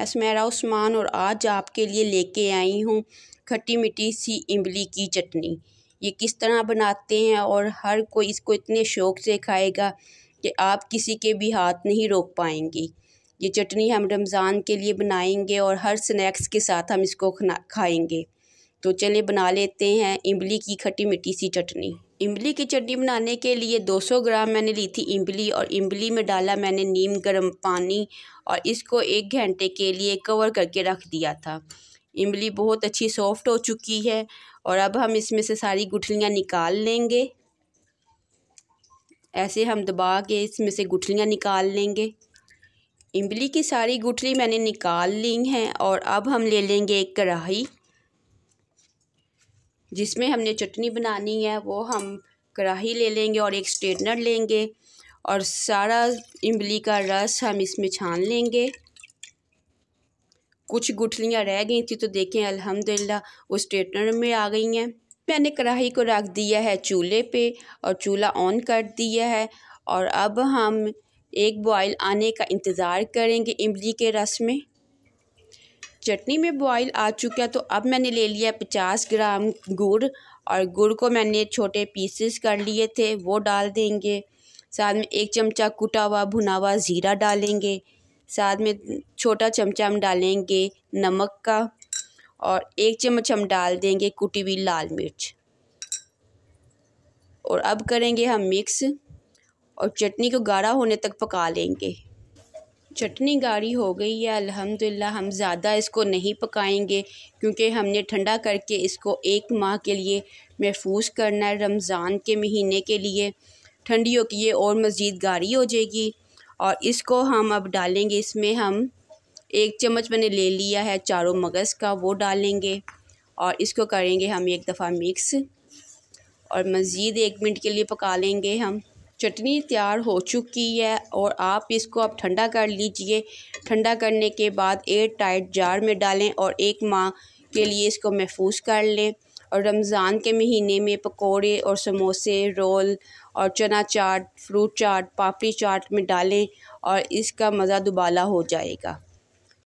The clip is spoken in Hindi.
असमेरा उस्मान और आज आपके लिए लेके आई हूँ खट्टी मिट्टी सी इमली की चटनी ये किस तरह बनाते हैं और हर कोई इसको इतने शौक़ से खाएगा कि आप किसी के भी हाथ नहीं रोक पाएंगे ये चटनी हम रमज़ान के लिए बनाएंगे और हर स्नैक्स के साथ हम इसको खाएंगे तो चलिए बना लेते हैं इमली की खट्टी मिट्टी सी चटनी इमली की चटनी बनाने के लिए 200 ग्राम मैंने ली थी इमली और इमली में डाला मैंने नीम गर्म पानी और इसको एक घंटे के लिए कवर करके रख दिया था इमली बहुत अच्छी सॉफ्ट हो चुकी है और अब हम इसमें से सारी गुठलियाँ निकाल लेंगे ऐसे हम दबा के इसमें से गुठलियाँ निकाल लेंगे इमली की सारी गुठली मैंने निकाल ली हैं और अब हम ले लेंगे एक कढ़ाई जिसमें हमने चटनी बनानी है वो हम कढ़ाई ले लेंगे और एक स्ट्रेटनर लेंगे और सारा इमली का रस हम इसमें छान लेंगे कुछ गुठलियाँ रह गई थी तो देखें अल्हम्दुलिल्लाह वो स्ट्रेटनर में आ गई हैं मैंने कढ़ाई को रख दिया है चूल्हे पे और चूल्हा ऑन कर दिया है और अब हम एक बॉयल आने का इंतज़ार करेंगे इमली के रस में चटनी में बॉईल आ चुका तो अब मैंने ले लिया पचास ग्राम गुड़ और गुड़ को मैंने छोटे पीसेस कर लिए थे वो डाल देंगे साथ में एक चमचा कुटा हुआ भुना हुआ ज़ीरा डालेंगे साथ में छोटा चमचा हम डालेंगे नमक का और एक चम्मच हम डाल देंगे कुटी हुई लाल मिर्च और अब करेंगे हम मिक्स और चटनी को गाढ़ा होने तक पका लेंगे चटनी गाढ़ी हो गई है अल्हम्दुलिल्लाह हम ज़्यादा इसको नहीं पकाएंगे क्योंकि हमने ठंडा करके इसको एक माह के लिए महफूज करना है रमज़ान के महीने के लिए ठंडी होगी ये और मज़ीद गाढ़ी हो जाएगी और इसको हम अब डालेंगे इसमें हम एक चम्मच मैंने ले लिया है चारों मगज़ का वो डालेंगे और इसको करेंगे हम एक दफ़ा मिक्स और मज़ीद एक मिनट के लिए पका लेंगे हम चटनी तैयार हो चुकी है और आप इसको अब ठंडा कर लीजिए ठंडा करने के बाद एयर टाइट जार में डालें और एक माह के लिए इसको महफूज कर लें और रमज़ान के महीने में पकोड़े और समोसे रोल और चना चाट फ्रूट चाट पापड़ी चाट में डालें और इसका मज़ा दुबाला हो जाएगा